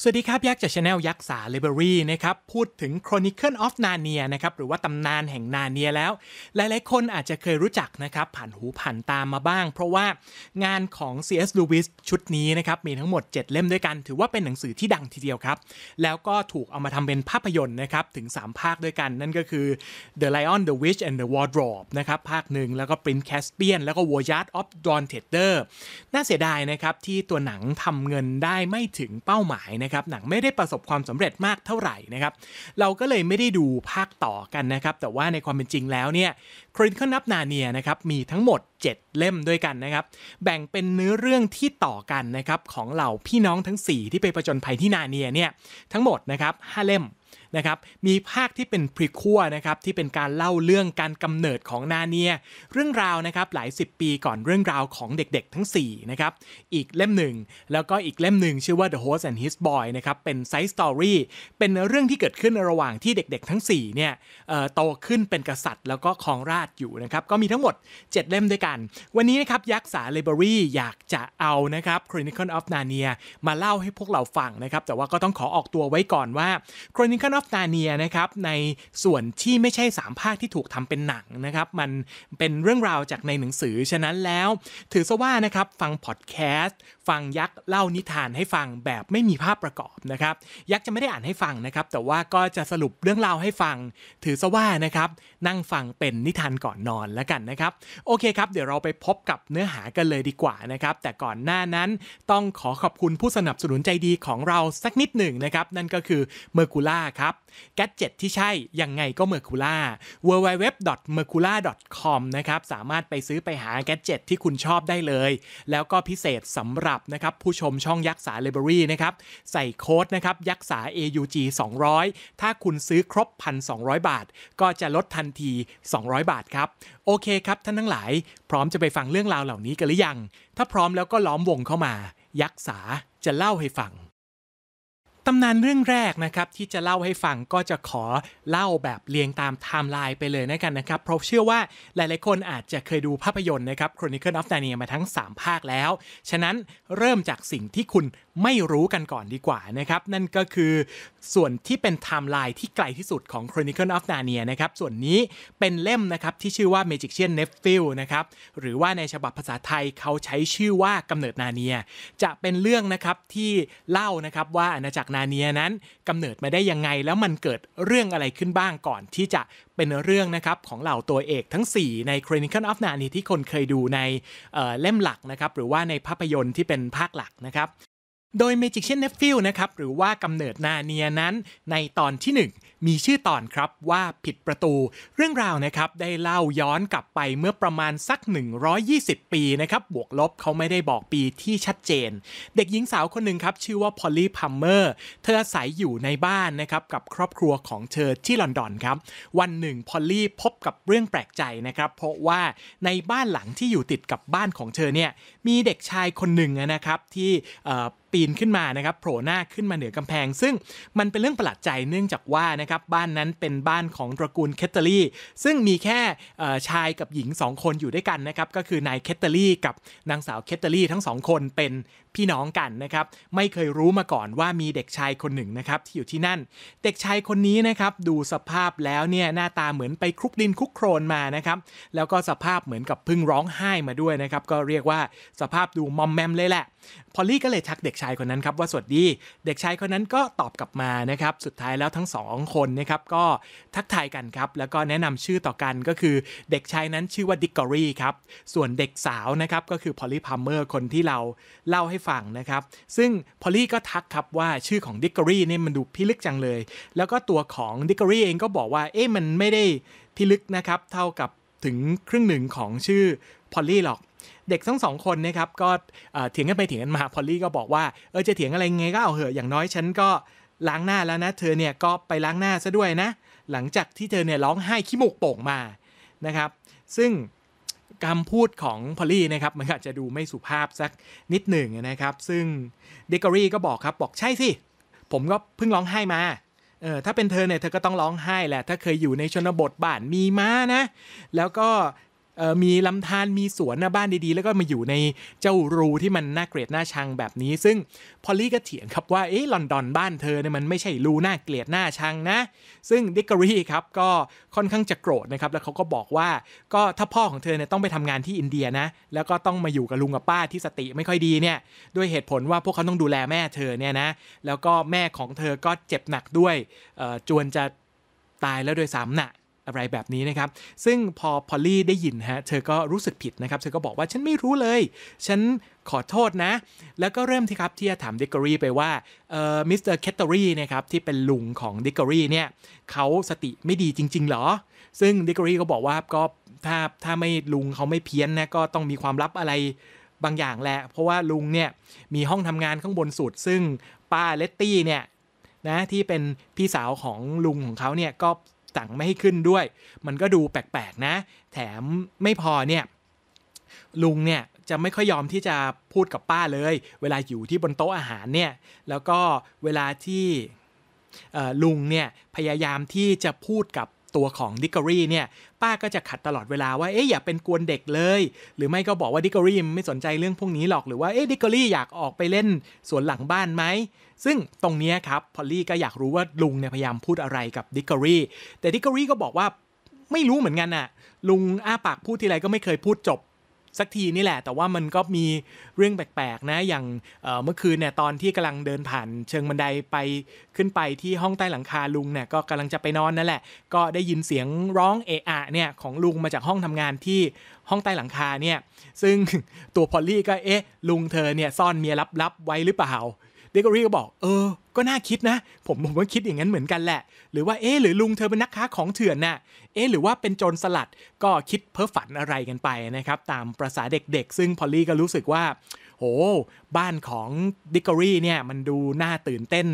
สวัสดีครับ ยักษ์จากชาแนลยักษ์สาเลเบอรี่นะครับ พูดถึง Chronicle of Narnia นะครับ หรือว่าตำนานแห่งนาเนียแล้ว หลายๆ คนอาจจะเคยรู้จักนะครับ ผ่านหูผ่านตามมาบ้าง เพราะว่างานของ C.S. Lewis ชุดนี้นะครับ มีทั้งหมด 7 เล่มด้วยกันถือว่าเป็นหนังสือที่ดังทีเดียวครับ แล้วก็ถูกเอามาทำเป็นภาพยนตร์นะครับ ถึง 3 ภาคด้วยกัน นั่นก็คือ The Lion the Witch and the Wardrobe นะครับภาคหนึ่งแล้วก็ Prince Caspian แล้วก็ Voyage of Dawn Treader น่าเสียดายนะครับที่ตัวหนังทำเงินได้ไม่ถึงเป้าหมายนะครับหนังไม่ได้ประสบความสำเร็จมากเท่าไหร่นะครับเราก็เลยไม่ได้ดูภาคต่อกันนะครับ แต่ว่าในความเป็นจริงแล้วเนี่ยคริสเขนับนาเนียนะครับมีทั้งหมด 7 เล่มด้วยกันนะครับ แบ่งเป็นเนื้อเรื่องที่ต่อกันนะครับของเหล่าพี่น้องทั้ง 4 ที่ไปประจนภัยที่นาเนียเนี่ยทั้งหมดนะครับ5เล่มนะครับมีภาคที่เป็นพรีคัวนะครับที่เป็นการเล่าเรื่องการกำเนิดของนาเนียเรื่องราวนะครับหลาย 10 ปีก่อนเรื่องราวของเด็กๆทั้ง4นะครับอีกเล่มหนึ่งแล้วก็อีกเล่มหนึ่งชื่อว่า The Host and His Boy นะครับเป็นไซส์สตอรี่เป็นเรื่องที่เกิดขึ้นระหว่างที่เด็กๆทั้ง4เนี่ยโตขึ้นเป็นกษัตริย์ แล้วก็ครองราชอยู่นะครับก็มีทั้งหมด 7 เล่มด้วยกัน วันนี้นะครับยักษ์สาเลเบอรี่อยากจะเอานะครับ Chronicle of Narnia มาเล่าให้พวกเราฟังนะครับแต่ว่าก็ต้องขอออกตัวไว้ก่อนว่า Chronicle of อนาเนียนะครับในส่วนที่ไม่ใช่ 3 ภาคที่ถูกทำเป็นหนังนะครับ มันเป็นเรื่องราวจากในหนังสือฉะนั้นแล้ว ถือซะว่านะครับฟังพอดแคสต์ฟังยักษ์เล่านิทานให้ฟังแบบไม่มีภาพประกอบนะครับยักษ์จะไม่ได้อ่านให้ฟังนะครับ แต่ว่าก็จะสรุปเรื่องราวให้ฟัง ถือซะว่านะครับ นั่งฟังเป็นนิทานก่อนนอนแล้วกันนะครับ โอเคครับ เดี๋ยวเราไปพบกับเนื้อหากันเลยดีกว่านะครับแต่ก่อนหน้านั้น ต้องขอขอบคุณผู้สนับสนุนใจดีของเราสักนิดหนึ่งนะครับ นั่นก็คือเมอร์คูล่าครับแกจเจ็ตที่ใช่ยังไงก็เมอร์คูล่า www.mercula.com นะครับสามารถไปซื้อไปหาแกจเจ็ตที่คุณชอบได้เลย แล้วก็พิเศษสำหรับับนะครับผู้ชมช่องยักษาเลเบอรี่นะครับใส่โค้ดนะครับยักษา AUG 200 ถ้าคุณซื้อครบ 1,200 บาท ก็จะลดทันที 200 บาทครับ โอเคครับ ท่านทั้งหลาย พร้อมจะไปฟังเรื่องราวเหล่านี้กันหรือยัง ถ้าพร้อมแล้วก็ล้อมวงเข้ามา ยักษาจะเล่าให้ฟังตำนานเรื่องแรกนะครับที่จะเล่าให้ฟังก็จะขอเล่าแบบเรียงตามไทม์ไลน์ไปเลยนะกันนะครับ เพราะเชื่อว่าหลายๆคนอาจจะเคยดูภาพยนตร์นะครับ Chronicle of Narnia มาทั้ง 3 ภาคแล้ว ฉะนั้นเริ่มจากสิ่งที่คุณไม่รู้กันก่อนดีกว่านะครับ นั่นก็คือส่วนที่เป็นไทม์ไลน์ที่ไกลที่สุดของ Chronicle of Narnia นะครับ ส่วนนี้เป็นเล่มนะครับที่ชื่อว่า Magician n e p h i l นะครับหรือว่าในฉบับภาษาไทยเขาใช้ชื่อว่ากำเนิดนาเนีย จะเป็นเรื่องนะครับที่เล่านะครับว่าอาณาจักรนาเนียนั้นกำเนิดมาได้ยังไง แล้วมันเกิดเรื่องอะไรขึ้นบ้างก่อนที่จะเป็นเรื่องนะครับของเหล่าตัวเอกทั้ง 4 ใน Chronicle of Narnia ที่คนเคยดูในเเล่มหลักนะครับ หรือว่าในภาพยนตร์ที่เป็นภาคหลักนะครับโดย m a g i c i a นเนฟฟิลนะครับหรือว่ากำเนิดนาเนียนั้น ในตอนที่ 1 มีชื่อตอนครับว่าผิดประตู เรื่องราวนะครับได้เล่าย้อนกลับไปเมื่อประมาณสัก 120 ปีนะครับบวกลบเขาไม่ได้บอกปีที่ชัดเจน เด็กหญิงสาวคนหนึ่งครับ ชื่อว่าพอลลี่พัมเมอร์เธออาศัยอยู่ในบ้านนะครับกับครอบครัวของเธอที่ลอนดอนครับ วันหนึ่งพอลลี่พบกับเรื่องแปลกใจนะครับเพราะว่าในบ้านหลังที่อยู่ติดกับบ้านของเธอเนี่ยมีเด็กชายคนหนึ่งนะครับที่ปีนขึ้นมานะครับโผล่หน้าขึ้นมาเหนือกำแพง ซึ่งมันเป็นเรื่องประหลาดใจเนื่องจากว่านะครับ บ้านนั้นเป็นบ้านของตระกูลเคทเตอรี่ ซึ่งมีแค่ชายกับหญิง 2 คนอยู่ด้วยกันนะครับ ก็คือนายเคทเตอรี่ กับนางสาวเคทเตอรี่ทั้ง 2 คนเป็นพี่น้องกันนะครับ ไม่เคยรู้มาก่อนว่ามีเด็กชายคนหนึ่งนะครับ ที่อยู่ที่นั่น เด็กชายคนนี้นะครับดูสภาพแล้วเนี่ยหน้าตาเหมือนไปคลุกดินคลุกโครนมานะครับ แล้วก็สภาพเหมือนกับพึ่งร้องไห้มาด้วยนะครับก็เรียกว่าสภาพดูมอมแมมเลยแหละพอลลี่ก็เลยทักเด็กชายคนนั้นครับว่าสวัสดี เด็กชายคนนั้นก็ตอบกลับมานะครับสุดท้ายแล้วทั้งสองคนนะครับก็ทักทายกันครับแล้วก็แนะนำชื่อต่อกันก็คือเด็กชายนั้นชื่อว่าดิกกอรี่ครับส่วนเด็กสาวนะครับก็คือพอลลี่พัมเมอร์คนที่เราเล่าให้ฟังนะครับซึ่งพอลลี่ก็ทักครับว่าชื่อของดิกเกอรี่นี่มันดูพิลึกจังเลย แล้วก็ตัวของดิกเกอรี่เองก็บอกว่าเอ๊ะมันไม่ได้พิลึกนะครับเท่ากับถึงครึ่งหนึ่งของชื่อพอลลี่หรอกเด็กทั้งสองคนนะครับก็เถียงกันไปเถียงกันมาพอลลี่ก็บอกว่าเออจะเถียงอะไรไงก็เอาเหอะอย่างน้อยฉันก็ล้างหน้าแล้วนะเธอเนี่ยก็ไปล้างหน้าซะด้วยนะหลังจากที่เธอเนี่ยร้องไห้ขี้มูกโป่งมานะครับซึ่งคำพูดของพอลลี่นะครับ มันอาจจะดูไม่สุภาพสักนิดหนึ่งนะครับ ซึ่งเดกอรี่ก็บอกครับบอกใช่สิ ผมก็เพิ่งร้องไห้มาเออถ้าเป็นเธอเนี่ยเธอก็ต้องร้องไห้แหละถ้าเคยอยู่ในชนบทบ้านมีม้านะ แล้วก็มีลำธารมีสวนนะบ้านดีๆ แล้วก็มาอยู่ในเจ้ารูที่มันน่าเกลียดน่าชังแบบนี้ ซึ่งพอลลี่ก็เถียงครับว่า เอ๊ะลอนดอนบ้านเธอเนี่ยมันไม่ใช่รูน่าเกลียดน่าชังนะ ซึ่งดิกรีครับก็ค่อนข้างจะโกรธนะครับแล้วเขาก็บอกว่าก็ถ้าพ่อของเธอเนี่ยต้องไปทำงานที่อินเดียนะแล้วก็ต้องมาอยู่กับลุงกับป้าที่สติไม่ค่อยดีเนี่ยด้วยเหตุผลว่าพวกเขาต้องดูแลแม่เธอเนี่ยนะแล้วก็แม่ของเธอก็เจ็บหนักด้วยจวนจะตายแล้วโดยซ้ำนะ่ะอะไรแบบนี้นะครับ ซึ่งพอพอลลี่ได้ยินฮะ เธอก็รู้สึกผิดนะครับ เธอก็บอกว่าฉันไม่รู้เลย ฉันขอโทษนะ แล้วก็เริ่มที่ครับที่จะถามดิกกอรี่ไปว่าเอ่อมิสเตอร์แคตเตอรี่นะครับ ที่เป็นลุงของดิกกอรี่เนี่ย เขาสติไม่ดีจริงๆหรอ ซึ่งดิกกอรี่ก็บอกว่าก็ถ้าถ้าไม่ลุงเขาไม่เพี้ยนนะ ก็ต้องมีความลับอะไรบางอย่างแหละ เพราะว่าลุงเนี่ยมีห้องทำงานข้างบนสุด ซึ่งป้าเลตตี้เนี่ยนะที่เป็นพี่สาวของลุงของเขาเนี่ยก็สั่งไม่ให้ขึ้นด้วย มันก็ดูแปลกๆ นะ แถมไม่พอเนี่ย ลุงเนี่ย จะไม่ค่อยยอมที่จะพูดกับป้าเลย เวลาอยู่ที่บนโต๊ะอาหารเนี่ย แล้วก็เวลาที่ลุงเนี่ย พยายามที่จะพูดกับตัวของดิกอรี่เนี่ยป้าก็จะขัดตลอดเวลาว่าเอ๊ะอย่าเป็นกวนเด็กเลย หรือไม่ก็บอกว่าดิกอรี่ไม่สนใจเรื่องพวกนี้หรอกหรือว่าเอ๊ะดิกอรี่อยากออกไปเล่นสวนหลังบ้านไหม ซึ่งตรงนี้ครับพอลลี่ก็อยากรู้ว่าลุงเนี่ยพยายามพูดอะไรกับดิกอรี่แต่ดิกกอรี่ก็บอกว่าไม่รู้เหมือนกันน่ะลุงอ้าปากพูดทีไรก็ไม่เคยพูดจบสักทีนี่แหละ แต่ว่ามันก็มีเรื่องแปลกๆนะอย่างเมื่อคืนเนี่ยตอนที่กำลังเดินผ่าน เชิงบันไดไปขึ้นไปที่ห้องใต้หลังคาลุงเนี่ยก็กำลังจะไปนอนนั่นแหละ ก็ได้ยินเสียงร้องเอะอะเนี่ยของลุงมาจากห้องทำงานที่ห้องใต้หลังคาเนี่ยซึ่งตัวพอลลี่ก็เอ๊ะ ลุงเธอเนี่ยซ่อนเมียลับๆ ไว้หรือเปล่าเดกอรี่ก็บอก เออ ก็น่าคิดนะ ผมผมก็คิดอย่างนั้นเหมือนกันแหละ หรือว่า เอ๊หรือลุงเธอเป็นนักค้าของเถื่อนน่ะเอ๊หรือว่าเป็นโจรสลัดก็คิดเพ้อฝันอะไรกันไปนะครับ ตามประษาเด็กๆ ซึ่งพอลลี่ก็รู้สึกว่า โห บ้านของดิกอรี่เนี่ย มันดูน่าตื่นเต้น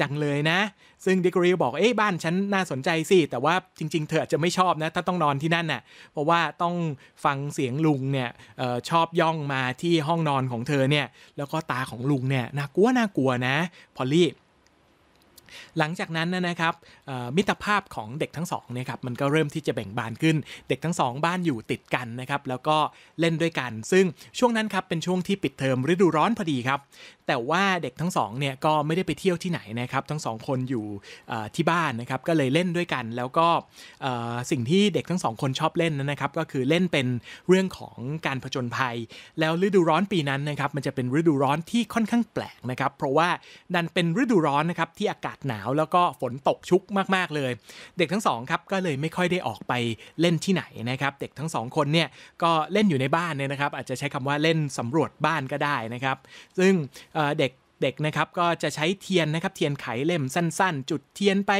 จังเลยนะ ซึ่งดิกรีบอก เอ้บ้านฉันน่าสนใจสิ แต่ว่าจริงๆ เธออาจจะไม่ชอบนะ ถ้าต้องนอนที่นั่นนะ่ะเพราะว่าต้องฟังเสียงลุงเนี่ยออชอบย่องมาที่ห้องนอนของเธอเนี่ยแล้วก็ตาของลุงเนี่ยน่ากลัวน่ากลัวนะพอลลี่หลังจากนั้นนะครับมิตรภาพของเด็กทั้งสองเนี่ยครับมันก็เริ่มที่จะแบ่งบานขึ้น เด็กทั้งสองบ้านอยู่ติดกันนะครับแล้วก็เล่นด้วยกัน ซึ่งช่วงนั้นครับเป็นช่วงที่ปิดเทอมฤดูร้อนพอดีครับแต่ว่าเด็กทั้งสองเนี่ยก็ไม่ได้ไปเที่ยวที่ไหนนะครับ ทั้งสองคนอยู่ที่บ้านนะครับ ก็เลยเล่นด้วยกันแล้วก็สิ่งที่เด็กทั้งสองคนชอบเล่นนะครับก็คือเล่นเป็นเรื่องของการผจญภัย แล้วฤดูร้อนปีนั้นนะครับ มันจะเป็นฤดูร้อนที่ค่อนข้างแปลกนะครับ เพราะว่าดันเป็นฤดูร้อนนะครับที่อากาศหนาวแล้วก็ฝนตกชุกมากๆเลย เด็กทั้งสองครับก็เลยไม่ค่อยได้ออกไปเล่นที่ไหนนะครับ เด็กทั้งสองคนเนี่ยก็เล่นอยู่ในบ้านเนี่ยนะครับอาจจะใช้คำว่าเล่นสำรวจบ้านก็ได้นะครับซึ่งเด็กเด็กนะครับก็จะใช้เทียนนะครับเทียนไขเล่มสั้นๆ จุดเทียนไป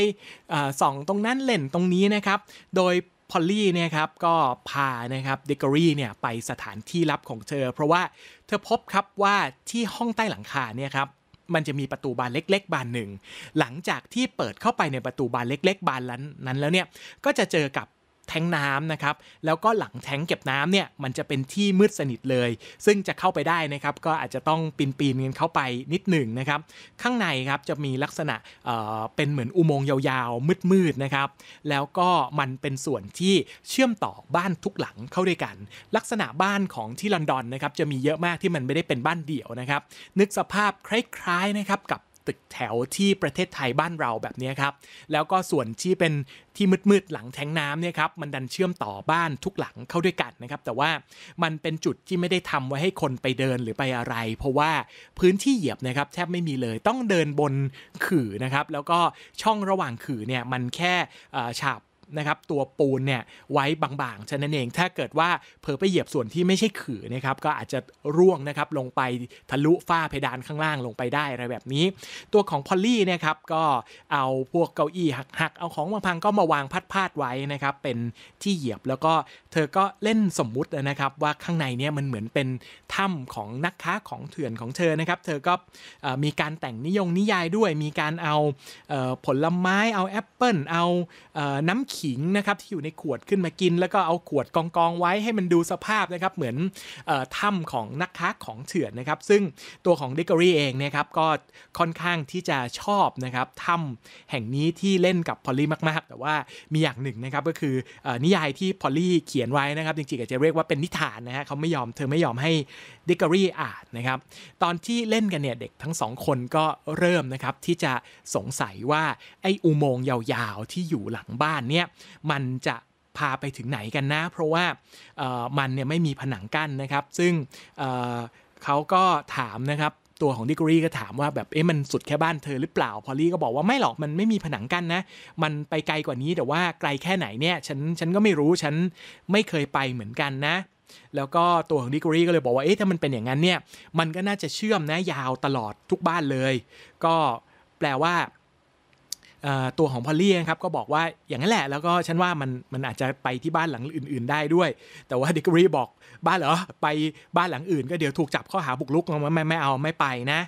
ส่องตรงนั้นเล่นตรงนี้นะครับโดยพอลลี่เนี่ยครับก็พานะครับดิกอรี่เนี่ยไปสถานที่ลับของเธอ เพราะว่าเธอพบครับว่าที่ห้องใต้หลังคาเนี่ยครับมันจะมีประตูบานเล็ก ๆ บานหนึ่งหลังจากที่เปิดเข้าไปในประตูบานเล็ก ๆ บานนั้นแล้วเนี่ยก็จะเจอกับแทงน้ำนะครับ แล้วก็หลังแทงเก็บน้ำเนี่ย มันจะเป็นที่มืดสนิทเลย ซึ่งจะเข้าไปได้นะครับก็อาจจะต้องปีนปีนกันเข้าไปนิดหนึ่งนะครับ ข้างในครับจะมีลักษณะเเป็นเหมือนอุโมงค์ยาวๆ มืดๆนะครับ แล้วก็มันเป็นส่วนที่เชื่อมต่อบ้านทุกหลังเข้าด้วยกัน ลักษณะบ้านของที่ลอนดอนนะครับจะมีเยอะมากที่มันไม่ได้เป็นบ้านเดี่ยวนะครับ นึกสภาพคล้ายๆนะครับกับตึกแถวที่ประเทศไทยบ้านเราแบบนี้ครับ แล้วก็ส่วนที่เป็นที่มืดๆหลังแทงน้ำเนี่ยครับมันดันเชื่อมต่อบ้านทุกหลังเข้าด้วยกันนะครับ แต่ว่ามันเป็นจุดที่ไม่ได้ทำไว้ให้คนไปเดินหรือไปอะไร เพราะว่าพื้นที่เหยียบนะครับ แทบไม่มีเลยต้องเดินบนขื่อนะครับแล้วก็ช่องระหว่างขื่อเนี่ยมันแค่ฉาบนะครับตัวปูนเนี่ยไว้บางๆฉะนั้นเองถ้าเกิดว่าเผลอไปเหยียบส่วนที่ไม่ใช่ขื่อนะครับก็อาจจะร่วงนะครับลงไปทะลุฝ้าเพดานข้างล่างลงไปได้ อะไรแบบนี้ ตัวของพอลลี่นะครับก็เอาพวกเก้าอี้หักๆเอาของาพังก็มาวางพัดพาดไว้นะครับเป็นที่เหยียบแล้วก็เธอก็เล่นสมมุตินะครับว่าข้างในเนี่ยมันเหมือนเป็นถ้ำของนักค้าของเถื่อนของเธอนะครับเธอก็มีการแต่งนิยงนิยายด้วย มีการเอาผลไม้ เอาแอปเปิลเอาน้ำขิงนะครับที่อยู่ในขวดขึ้นมากิน แล้วก็เอาขวดกองกองไว้ให้มันดูสภาพนะครับเหมือนถ้ำของนักค้าของเถื่อนนะครับซึ่งตัวของเดกอรี่เองนะครับก็ค่อนข้างที่จะชอบนะครับถ้ำแห่งนี้ที่เล่นกับพอลลี่มากๆ แต่ว่ามีอย่างหนึ่งนะครับก็คือนิยายที่พอลลี่เขียนไว้นะครับจริงๆอาจจะเรียกว่าเป็นนิทานนะฮะเขาไม่ยอมเธอไม่ยอมให้เดกอรี่อ่านนะครับตอนที่เล่นกันเนี่ยเด็กทั้งสองคนก็เริ่มนะครับที่จะสงสัยว่าไอ้อุโมงค์ยาวๆที่อยู่หลังบ้านเนี่ยยมันจะพาไปถึงไหนกันนะ เพราะว่ามันเนี่ยไม่มีผนังกั้นนะครับ ซึ่งเขาก็ถามนะครับ ตัวของดิกรีก็ถามว่าแบบเอ๊ะมันสุดแค่บ้านเธอหรือเปล่า พอลลี่ก็บอกว่าไม่หรอก มันไม่มีผนังกั้นนะ มันไปไกลกว่านี้แต่ว่าไกลแค่ไหนเนี่ย ฉันฉันก็ไม่รู้ ฉันไม่เคยไปเหมือนกันนะ แล้วก็ตัวของ ดิกรีก็เลยบอกว่าเอ๊ะถ้ามันเป็นอย่างนั้นเนี่ย มันก็น่าจะเชื่อมนะยาวตลอดทุกบ้านเลย ก็แปลว่าตัวของพอลลี่ครับก็บอกว่าอย่างนั้นแหละแล้วก็ฉันว่ามันมันอาจจะไปที่บ้านหลังอื่นๆได้ด้วย แต่ว่าดิกรีบอกบ้านเหรอไปบ้านหลังอื่นก็เดี๋ยวถูกจับข้อหาบุกรุกไม่ไม่เอาไม่ไปนะ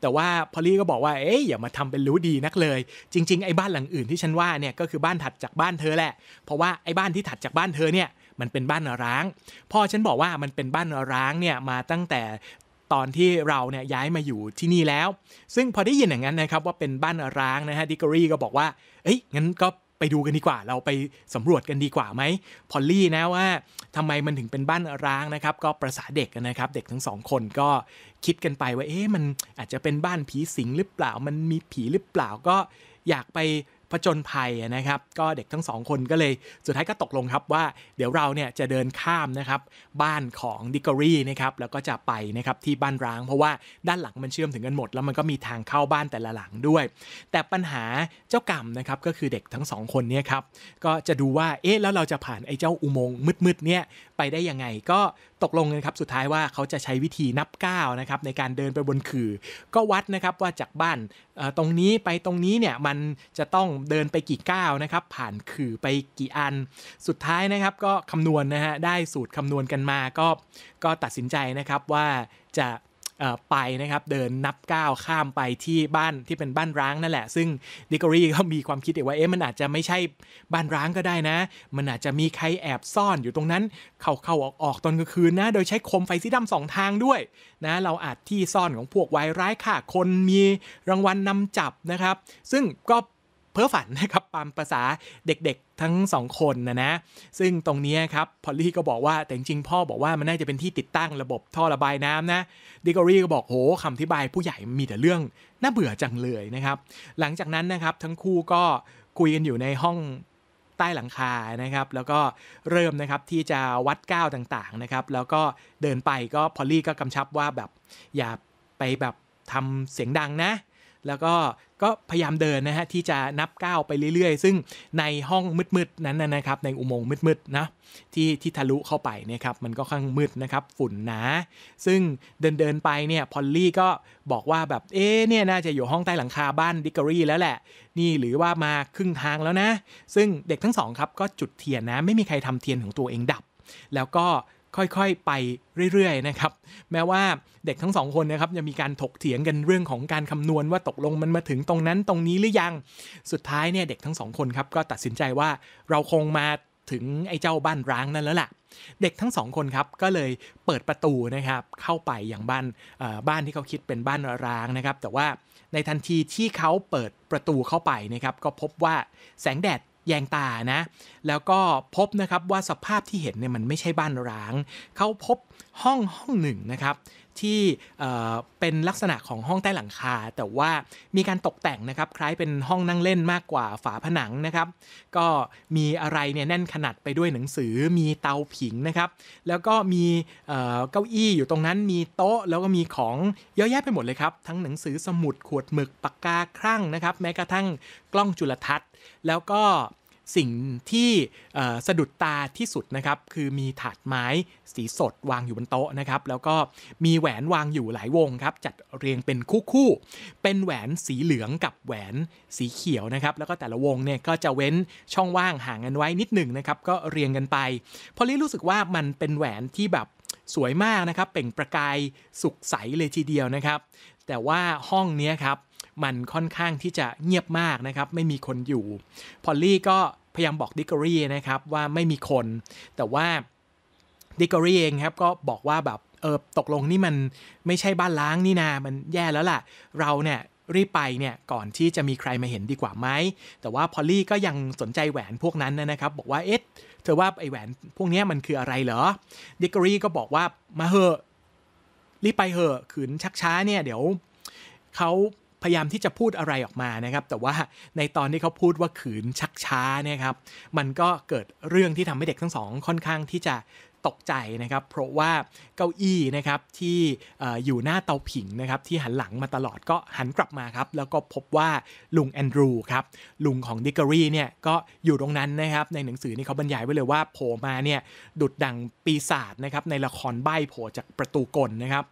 แต่ว่าพอลลี่ก็บอกว่าเอ๊ยอย่ามาทำเป็นรู้ดีนักเลย จริงๆไอ้บ้านหลังอื่นที่ฉันว่าเนี่ยก็คือบ้านถัดจากบ้านเธอแหละ เพราะว่าไอ้บ้านที่ถัดจากบ้านเธอเนี่ยมันเป็นบ้านร้างพ่อฉันบอกว่ามันเป็นบ้านร้างเนี่ยมาตั้งแต่ตอนที่เราเนี่ยย้ายมาอยู่ที่นี่แล้ว ซึ่งพอได้ยินอย่างนั้นนะครับว่าเป็นบ้านร้างนะฮะดิกรีก็บอกว่า เอ้ยงั้นก็ไปดูกันดีกว่าเราไปสำรวจกันดีกว่าไหมพอลลี่นะว่าทำไมมันถึงเป็นบ้านร้างนะครับ ก็ประสาเด็กนะครับ เด็กทั้งสองคนก็คิดกันไปว่าเอ๊ะมันอาจจะเป็นบ้านผีสิงหรือเปล่า มันมีผีหรือเปล่าก็อยากไปผจญภัยนะครับก็เด็กทั้งสองคนก็เลยสุดท้ายก็ตกลงครับว่าเดี๋ยวเราเนี่ยจะเดินข้ามนะครับบ้านของดิกอรี่นะครับแล้วก็จะไปนะครับที่บ้านร้าง เพราะว่าด้านหลังมันเชื่อมถึงกันหมดแล้วมันก็มีทางเข้าบ้านแต่ละหลังด้วย แต่ปัญหาเจ้ากรรมนะครับก็คือเด็กทั้งสองคนเนี่ยครับก็จะดูว่าเอ๊ะแล้วเราจะผ่านไอ้เจ้าอุโมงค์มืดๆเนี่ยไปได้ยังไงก็ตกลงกันครับสุดท้ายว่าเขาจะใช้วิธีนับก้าวนะครับในการเดินไปบนขื่อก็วัดนะครับว่าจากบ้านตรงนี้ไปตรงนี้เนี่ยมันจะต้องเดินไปกี่ก้าวนะครับ ผ่านขื่อไปกี่อัน สุดท้ายนะครับก็คำนวณนะฮะได้สูตรคำนวณกันมา ก็ก็ตัดสินใจนะครับว่าจะไปนะครับ เดินนับก้าว ข้ามไปที่บ้านที่เป็นบ้านร้างนั่นแหละ ซึ่งดิกอรี่ก็มีความคิดว่าเอ๊ะมันอาจจะไม่ใช่บ้านร้างก็ได้นะ มันอาจจะมีใครแอบซ่อนอยู่ตรงนั้น เข้าเข้าออกออกตอนกลางคืนนะ โดยใช้คมไฟสีดำสองทางด้วยนะ เราอาจที่ซ่อนของพวกไวร้ายค่ะ คนมีรางวัลนนำจับนะครับ ซึ่งก็เพ้อฝันนะครับตามภาษาเด็กๆทั้งสองคนนะนะ ซึ่งตรงนี้ครับพอลลี่ก็บอกว่าแต่จริงพ่อบอกว่ามันน่าจะเป็นที่ติดตั้งระบบท่อระบายน้ำนะดิกอรี่ก็บอกโหคำอธิบายผู้ใหญ่มีแต่เรื่องน่าเบื่อจังเลยนะครับ หลังจากนั้นนะครับทั้งคู่ก็คุยกันอยู่ในห้องใต้หลังคานะครับ แล้วก็เริ่มนะครับที่จะวัดก้าวต่างๆนะครับแล้วก็เดินไปก็พอลลี่ก็กำชับว่าแบบอย่าไปแบบทำเสียงดังนะแล้วก็ก็พยายามเดินนะฮะที่จะนับก้าวไปเรื่อยๆ ซึ่งในห้องมืด ๆ นั้นนะครับ ในอุโมงค์มืด ๆ นะที่ที่ทะลุเข้าไปเนี่ยครับมันก็ค่อนมืดนะครับ ฝุ่นหนา ซึ่งเดินเดินไปเนี่ยพอลลี่ก็บอกว่าแบบเอ๊เนี่ยน่าจะอยู่ห้องใต้หลังคาบ้านดิกอรี่แล้วแหละ นี่หรือว่ามาครึ่งทางแล้วนะ ซึ่งเด็กทั้งสองครับก็จุดเทียนนะ ไม่มีใครทำเทียนของตัวเองดับ แล้วก็ค่อยๆ ไปเรื่อย ๆ นะครับ แม้ว่าเด็กทั้งสองคนนะครับจะมีการถกเถียงกันเรื่องของการคำนวณว่าตกลงมันมาถึงตรงนั้นตรงนี้หรือยัง สุดท้ายเนี่ย เด็กทั้งสองคนครับก็ตัดสินใจว่าเราคงมาถึงไอ้เจ้าบ้านร้างนั่นแล้วล่ะเด็กทั้งสองคนครับก็เลยเปิดประตูนะครับเข้าไปอย่างบ้านบ้านที่เขาคิดเป็นบ้านร้างนะครับ แต่ว่าในทันทีที่เขาเปิดประตูเข้าไปนะครับก็พบว่าแสงแดดแยงตานะ แล้วก็พบนะครับว่าสภาพที่เห็นเนี่ยมันไม่ใช่บ้านร้าง เขาพบห้องห้องหนึ่งนะครับที่เป็นลักษณะของห้องใต้หลังคา แต่ว่ามีการตกแต่งนะครับคล้ายเป็นห้องนั่งเล่นมากกว่าฝาผนังนะครับก็มีอะไรเนี่ยแน่นขนาดไปด้วยหนังสือมีเตาผิง นะครับ แล้วก็มีเก้าอี้อยู่ตรงนั้นมีโต๊ะ แล้วก็มีของเยอะแยะไปหมดเลยครับทั้งหนังสือสมุดขวดหมึกปากกาครั่งนะครับ แม้กระทั่งกล้องจุลทรรศน์แล้วก็สิ่งที่สะดุดตาที่สุดนะครับ คือมีถาดไม้สีสดวางอยู่บนโต๊ะนะครับ แล้วก็มีแหวนวางอยู่หลายวงครับจัดเรียงเป็นคู่คู่ เป็นแหวนสีเหลืองกับแหวนสีเขียวนะครับ แล้วก็แต่ละวงเนี่ยก็จะเว้นช่องว่างห่างกันไว้นิดหนึ่งนะครับ ก็เรียงกันไปพอลี่รู้สึกว่ามันเป็นแหวนที่แบบสวยมากนะครับเป่งประกายสุกใสเลยทีเดียวนะครับ แต่ว่าห้องนี้ครับมันค่อนข้างที่จะเงียบมากนะครับไม่มีคนอยู่พอลลี่ก็พยายามบอกดิกอรี่นะครับว่าไม่มีคนแต่ว่าดิกอรี่เองครับก็บอกว่าแบบเออตกลงนี่มันไม่ใช่บ้านล้างนี่นา มันแย่แล้วล่ะ เราเนี่ยรีบไปเนี่ยก่อนที่จะมีใครมาเห็นดีกว่าไหมแต่ว่าพอลลี่ก็ยังสนใจแหวนพวกนั้นนะครับ บอกว่า เอ๊ะเธอว่าไอแหวนพวกนี้มันคืออะไรเหรอดิกกอรี่ก็บอกว่ามาเหอะรีบไปเหอะขืนชักช้าเนี่ยเดี๋ยวเขาพยายามที่จะพูดอะไรออกมานะครับ แต่ว่าในตอนที่เขาพูดว่าขืนชักช้าเนี่ยครับ มันก็เกิดเรื่องที่ทำให้เด็กทั้งสองค่อนข้างที่จะตกใจนะครับ เพราะว่าเก้าอี้นะครับ ที่อยู่หน้าเตาผิงนะครับ ที่หันหลังมาตลอดก็หันกลับมาครับ แล้วก็พบว่าลุงแอนดรูครับลุงของดิกเกอรี่เนี่ยก็อยู่ตรงนั้นนะครับ ในหนังสือนี่เขาบรรยายไว้เลยว่าโผล่มาเนี่ย ดุดดังปีศาจนะครับในละครใบ้โผล่จากประตูกลนะครับ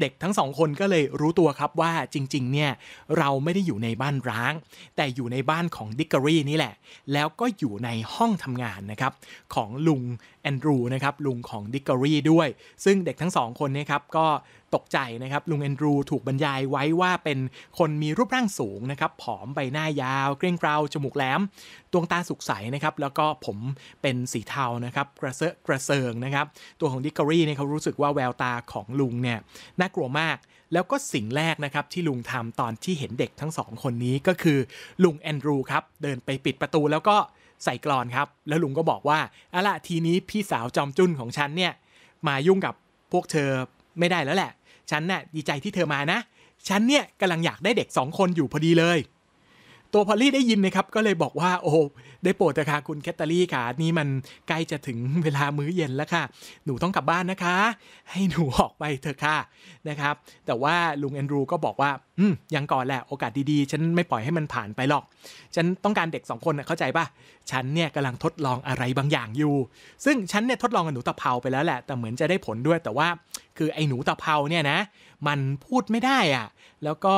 เด็กทั้งสองคนก็เลยรู้ตัวครับ ว่าจริงๆ เนี่ยเราไม่ได้อยู่ในบ้านร้างแต่อยู่ในบ้านของดิกเกอรี่นี่แหละแล้วก็อยู่ในห้องทำงานนะครับของลุงแอนดรูนะครับลุงุงของดิกเกอรี่ด้วย ซึ่งเด็กทั้งสองคนนี่ครับก็ตกใจนะครับลุงแอนดรู ถูกบรรยายไว้ว่าเป็นคนมีรูปร่างสูงนะครับผอมใบหน้ายาว เกรงเกลาจมูกแหลมดวงตาสุกใสนะครับแล้วก็ผมเป็นสีเทานะครับกระเซาะกระเซิงนะครับตัวของดิกเกอรี่เนี่ยเขารู้สึกว่าแววตาของลุงเนี่ยน่ากลัวมาก แล้วก็สิ่งแรกนะครับที่ลุงทำตอนที่เห็นเด็กทั้งสองคนนี้ก็คือลุงแอนดรูครับเดินไปปิดประตูแล้วก็ใส่กรอนครับ แล้วลุงก็บอกว่า อะละทีนี้พี่สาวจอมจุ้นของฉันเนี่ย มายุ่งกับพวกเธอไม่ได้แล้วแหละ ฉันน่ะดีใจที่เธอมานะ ฉันเนี่ยกำลังอยากได้เด็กสองคนอยู่พอดีเลยตัวพอลลี่ได้ยินนะครับก็เลยบอกว่าโอ้ ได้โปรดเถอะค่ะคุณแคทเตอรี่ค่ะ นี่มันใกล้จะถึงเวลามื้อเย็นแล้วค่ะ หนูต้องกลับบ้านนะคะ ให้หนูออกไปเถอะค่ะนะครับ แต่ว่าลุงแอนดรูก็บอกว่าอืมยังก่อนแหละโอกาสดีๆ ฉันไม่ปล่อยให้มันผ่านไปหรอก ฉันต้องการเด็ก2คนนะเข้าใจป่ะ ฉันเนี่ยกำลังทดลองอะไรบางอย่างอยู่ ซึ่งฉันเนี่ยทดลองกับหนูตะเภาไปแล้วแหละ แต่เหมือนจะได้ผลด้วย แต่ว่า คือไอ้หนูตะเภาเนี่ยนะมันพูดไม่ได้อะแล้วก็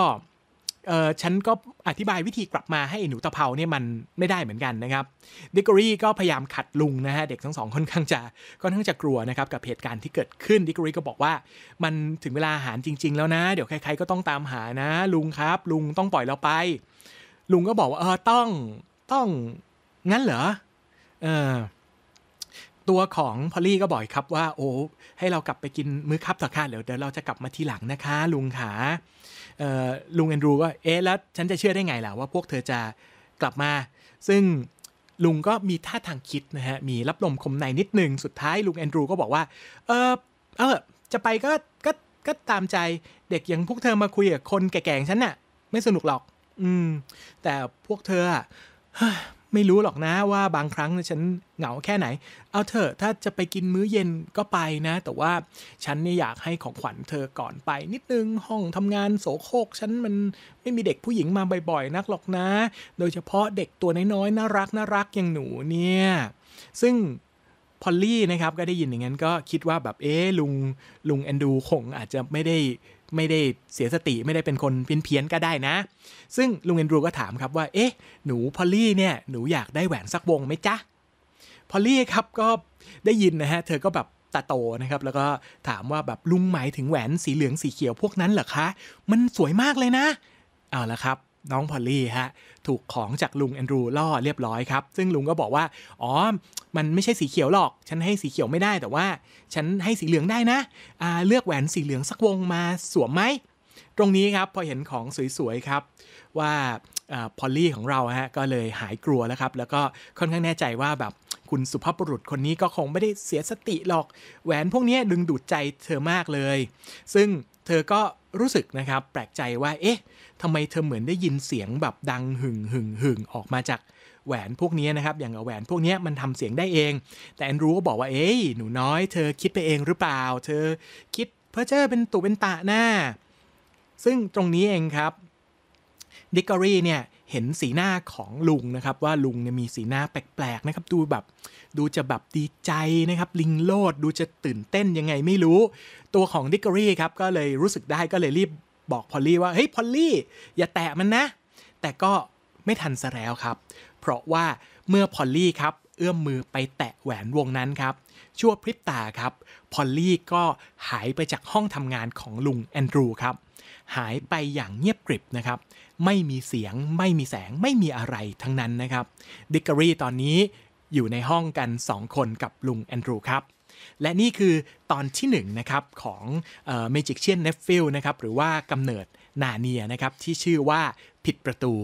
เออฉันก็อธิบายวิธีกลับมาให้หนูตะเภาเนี่ยมันไม่ได้เหมือนกันนะครับดิกอรี่ก็พยายามขัดลุงนะฮะเด็กทั้งสองค่อนข้างจะค่อนข้างจะกลัวนะครับกับเหตุการณ์ที่เกิดขึ้นดิกอรี่ก็บอกว่า มันถึงเวลาอาหารจริง ๆ แล้วนะ เดี๋ยวใครๆก็ต้องตามหานะ ลุงครับ ลุงต้องปล่อยเราไป ลุงก็บอกว่าเออต้องต้องงั้นเหรอเออตัวของพอลลี่ก็บ่อยครับว่าโอ้ให้เรากลับไปกินมื้อคับต่อค่ะเดี๋ยวเดี๋ยวเราจะกลับมาทีหลังนะคะลุงขาลุงแอนดรูว่าเอ๊ะ แล้วฉันจะเชื่อได้ไงล่ะว่าพวกเธอจะกลับมา ซึ่งลุงก็มีท่าทางคิดนะฮะ มีรับลมคมในนิดนึงสุดท้ายลุงแอนดรูก็บอกว่า เออเออจะไปก็ก็ก็ตามใจเด็กอย่างพวกเธอมาคุยกับคนแก่ๆฉันน่ะไม่สนุกหรอก อืมแต่พวกเธอไม่รู้หรอกนะว่าบางครั้งฉันเหงาแค่ไหน เอาเถอะถ้าจะไปกินมื้อเย็นก็ไปนะ แต่ว่าฉันนี่อยากให้ของขวัญเธอก่อนไป นิดนึงห้องทำงานโสโคกฉันมันไม่มีเด็กผู้หญิงมาบ่อยๆ นักหรอกนะ โดยเฉพาะเด็กตัวน้อยๆ น่ารักน่ารักอย่างหนูเนี่ย ซึ่งพอลลี่นะครับ ก็ได้ยินอย่างนั้นก็คิดว่าแบบเอ๊ลุงลุงแอนดูคงอาจจะไม่ได้ไม่ได้เสียสติไม่ได้เป็นคนเพี้ยนนก็ได้นะ ซึ่งลุงเอนดรูก็ถามครับว่า เอ๊ะ หนูพอลลี่เนี่ยหนูอยากได้แหวนสักวงไหมจ๊ะพอลลี่ครับก็ได้ยินนะฮะ เธอก็แบบตาโตนะครับ แล้วก็ถามว่าแบบลุงหมายถึงแหวนสีเหลืองสีเขียวพวกนั้นเหรอคะ มันสวยมากเลยนะ เอาละครับน้องพอลลี่ฮะถูกของจากลุงแอนดรูล่อเรียบร้อยครับซึ่งลุงก็บอกว่าอ๋อมันไม่ใช่สีเขียวหรอก ฉันให้สีเขียวไม่ได้แต่ว่าฉันให้สีเหลืองได้นะอ่าเลือกแหวนสีเหลืองสักวงมาสวมไหมตรงนี้ครับพอเห็นของสวยๆครับว่าพอลลี่ของเราฮะก็เลยหายกลัวแล้วครับ แล้วก็ค่อนข้างแน่ใจว่า แบบคุณสุภาพบุรุษคนนี้ก็คงไม่ได้เสียสติหรอกแหวนพวกนี้ดึงดูดใจเธอมากเลย ซึ่งเธอก็รู้สึกนะครับแปลกใจว่าเอ๊ะทำไมเธอเหมือนได้ยินเสียงแบบดังหึ่งหึ่งหึ่งออกมาจากแหวนพวกนี้นะครับ อย่างแหวนพวกนี้มันทำเสียงได้เอง แต่แอนรู้ก็บอกว่าเอ้ยหนูน้อยเธอคิดไปเองหรือเปล่า เธอคิดเพ่อเจอเป็นตุเป็นตะหน้าซึ่งตรงนี้เองครับ ดิกอรี่เนี่ยเห็นสีหน้าของลุงนะครับ ว่าลุงเนี่ยมีสีหน้าแปลกๆนะครับดูแบบดูจะแบบดีใจนะครับ ลิงโลดดูจะตื่นเต้นยังไงไม่รู้ ตัวของดิกอรี่ครับก็เลยรู้สึกได้ก็เลยรีบบอกพอลลี่ว่าเฮ้ยพอลลี่อย่าแตะมันนะ แต่ก็ไม่ทันซะแล้วครับ เพราะว่าเมื่อพอลลี่ครับเอื้อมมือไปแตะแหวนวงนั้นครับชั่วพริบตาครับพอลลี่ก็หายไปจากห้องทำงานของลุงแอนดรูครับหายไปอย่างเงียบกริบนะครับ ไม่มีเสียงไม่มีแสงไม่มีอะไรทั้งนั้นนะครับดิกกรีตอนนี้อยู่ในห้องกัน 2 คนกับลุงแอนดรูครับและนี่คือตอนที่1นนะครับของเมจิกเชียนเนฟฟิลนะครับหรือว่ากำเนิดนาเนียนะครับที่ชื่อว่าผิดประตู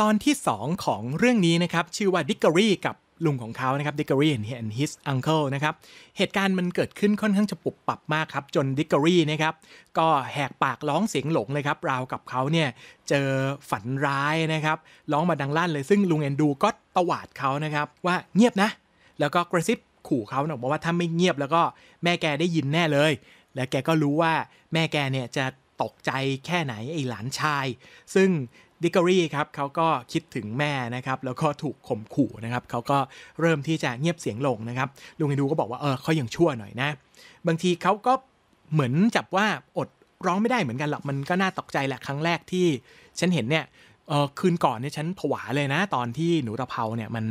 ตอนที่ 2 ของเรื่องนี้นะครับชื่อว่าดิกเกอรี่กับลุงของเขานะครับดิกเกอรี่ and his uncle นะครับเหตุการณ์มันเกิดขึ้นค่อนข้างจะปุบปับมากครับ จนดิกเกอรี่นะครับก็แหกปากร้องเสียงหลงเลยครับ ราวกับเขาเนี่ยเจอฝันร้ายนะครับร้องมาดังลั่นเลยซึ่งลุงแอนดูก็ตวาดเขานะครับว่าเงียบนะ แล้วก็กระซิบขู่เขานะบอกว่าถ้าไม่เงียบแล้วก็แม่แกได้ยินแน่เลย แล้วแกก็รู้ว่าแม่แกเนี่ยจะตกใจแค่ไหนไอ้หลานชาย ซึ่งดิกอรี่ครับเขาก็คิดถึงแม่นะครับแล้วก็ถูกข่มขู่นะครับเขาก็เริ่มที่จะเงียบเสียงลงนะครับลุงไอดูก็บอกว่าเออเขายังชั่วหน่อยนะบางทีเขาก็เหมือนจับว่าอดร้องไม่ได้เหมือนกันหรอกมันก็น่าตกใจแหละครั้งแรกที่ฉันเห็นเนี่ยเออคืนก่อนเนี่ยฉันผวาเลยนะ ตอนที่หนูตะเภาเนี่ยมัน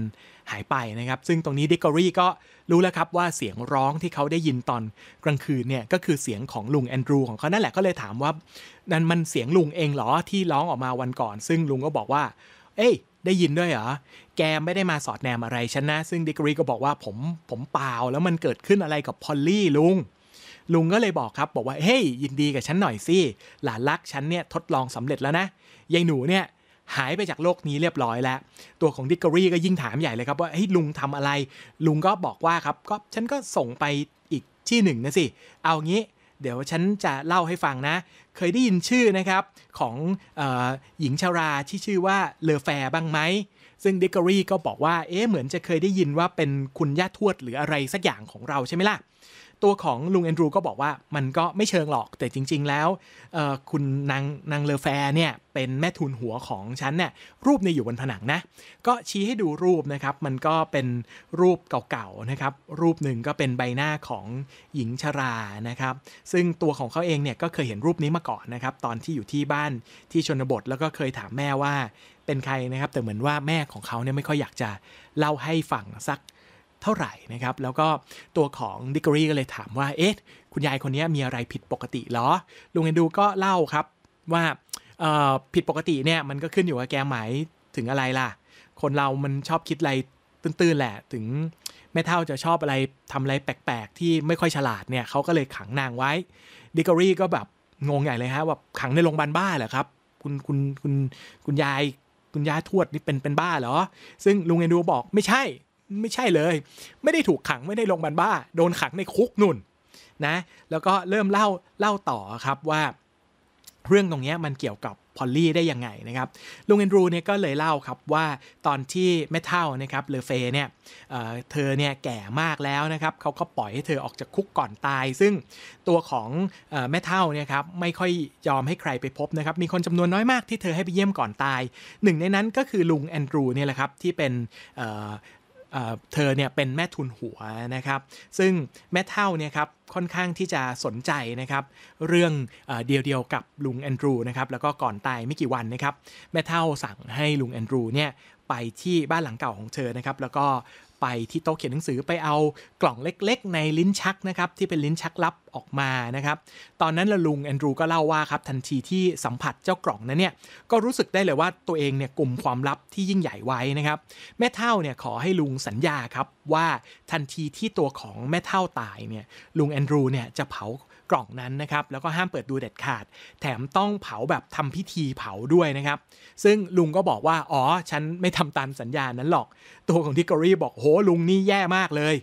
หายไปนะครับซึ่งตรงนี้ดิกกอรี่ก็รู้แล้วครับว่าเสียงร้องที่เขาได้ยินตอนกลางคืนเนี่ยก็คือเสียงของลุงแอนดรูของเขานั่นแหละก็เลยถามว่านั่นมันเสียงลุงเองเหรอที่ร้องออกมาวันก่อน ซึ่งลุงก็บอกว่า เอ้ยได้ยินด้วยเหรอ แกไม่ได้มาสอดแนมอะไรฉันนะ ซึ่งดิกอรี่ก็บอกว่า ผมผมเปล่าแล้วมันเกิดขึ้นอะไรกับพอลลี่ลุงลุงก็เลยบอกครับบอกว่าเฮ้ยยินดีกับฉันหน่อยสิหลานรักฉันเนี่ยทดลองสำเร็จแล้วนะยายหนูเนี่ยหายไปจากโลกนี้เรียบร้อยแล้ว ตัวของดิกอรี่ก็ยิ่งถามใหญ่เลยครับว่าเฮ้ยลุงทำอะไร ลุงก็บอกว่าครับ ก็ฉันก็ส่งไปอีกที่หนึ่งนะสิ เอางี้ เดี๋ยวฉันจะเล่าให้ฟังนะ เคยได้ยินชื่อนะครับของออหญิงชาราที่ชื่อว่าเลอแฟบ้างไหม ซึ่งดิกกอรี่ก็บอกว่า เอ๊ะเหมือนจะเคยได้ยินว่าเป็นคุณย่าทวดหรืออะไรสักอย่างของเราใช่ไหมล่ะตัวของลุงแอนดรูก็บอกว่ามันก็ไม่เชิงหรอก แต่จริง ๆ แล้วคุณนางนางเลอแฟเนี่ยเป็นแม่ทุนหัวของฉันเนี่ยรูปในีอยู่บนผนังนะก็ชี้ให้ดูรูปนะครับ มันก็เป็นรูปเก่าๆนะครับรูปหนึ่งก็เป็นใบหน้าของหญิงชรานะครับ ซึ่งตัวของเขาเองเนี่ยก็เคยเห็นรูปนี้มาก่อนนะครับตอนที่อยู่ที่บ้านที่ชนบทแล้วก็เคยถามแม่ว่าเป็นใครนะครับ แต่เหมือนว่าแม่ของเขาเนี่ยไม่ค่อยอยากจะเล่าให้ฟังสักเท่าไหร่นะครับ แล้วก็ตัวของดิกรีก็เลยถามว่า เอ๊ะ คุณยายคนนี้มีอะไรผิดปกติหรอลุงเอนดูก็เล่าครับว่าผิดปกติเนี่ย มันก็ขึ้นอยู่กับแกหมายถึงอะไรล่ะ คนเรามันชอบคิดอะไรตื้นๆแหละถึงแม่เท่าจะชอบอะไรทำอะไรแปลกๆ ที่ไม่ค่อยฉลาดเนี่ยเขาก็เลยขังนางไว้ดิกรีก็แบบ งงใหญ่เลยฮะแบบขังในโรงพยาบาลบ้าเหรอครับคุณคุณคุณคุณยายคุณยายทวดนี่เป็นเป็นบ้าเหรอซึ่งลุงเอนดูบอกไม่ใช่ไม่ใช่เลยไม่ได้ถูกขังไม่ได้ลงบันบ้า โดนขังในคุกนุ่นนะแล้วก็เริ่มเล่าเล่าต่อครับว่าเรื่องตรงนี้มันเกี่ยวกับพอลลี่ได้ยังไงนะครับลุงแอนดรูเนี่ยก็เลยเล่าครับว่าตอนที่แม่เท่านะครับเลเฟเนี่ยเเธอเนี่ยแก่มากแล้วนะครับเขาก็ปล่อยให้เธอออกจากคุกก่อนตาย ซึ่งตัวของอแม่เท่าเนี่ยครับไม่ค่อยยอมให้ใครไปพบนะครับมีคนจำนวนน้อยมากที่เธอให้ไปเยี่ยมก่อนตายหนึ่งในนั้นก็คือลุงแอนดรูเนี่ยแหละครับที่เป็นเธอเนี่ยเป็นแม่ทุนหัวนะครับ ซึ่งแม่เท่าเนี่ยครับค่อนข้างที่จะสนใจนะครับเรื่องเดียวเดียวกับลุงแอนดรูนะครับแล้วก็ก่อนตายไม่กี่วันนะครับแม่เท่าสั่งให้ลุงแอนดรูเนี่ยไปที่บ้านหลังเก่าของเธอนะครับแล้วก็ไปที่โต๊ะเขียนหนังสือไปเอากล่องเล็กๆ ในลิ้นชักนะครับที่เป็นลิ้นชักลับออกมานะครับ ตอนนั้นละลุงแอนดรูก็เล่าว่าครับทันทีที่สัมผัสเจ้ากล่องนั้นเนี่ย ก็รู้สึกได้เลยว่าตัวเองเนี่ยกลุ่มความลับที่ยิ่งใหญ่ไว้นะครับ แม่เท่าเนี่ยขอให้ลุงสัญญาครับว่าทันทีที่ตัวของแม่เท่าตายเนี่ย ลุงแอนดรูเนี่ยจะเผากล่องนั้นนะครับแล้วก็ห้ามเปิดดูเด็ดขาด แถมต้องเผาแบบทำพิธีเผาด้วยนะครับ ซึ่งลุงก็บอกว่าอ๋อฉันไม่ทำตามสัญญานั้นหรอก ตัวของทิกกอรี่บอกโหลุงนี่แย่มากเลย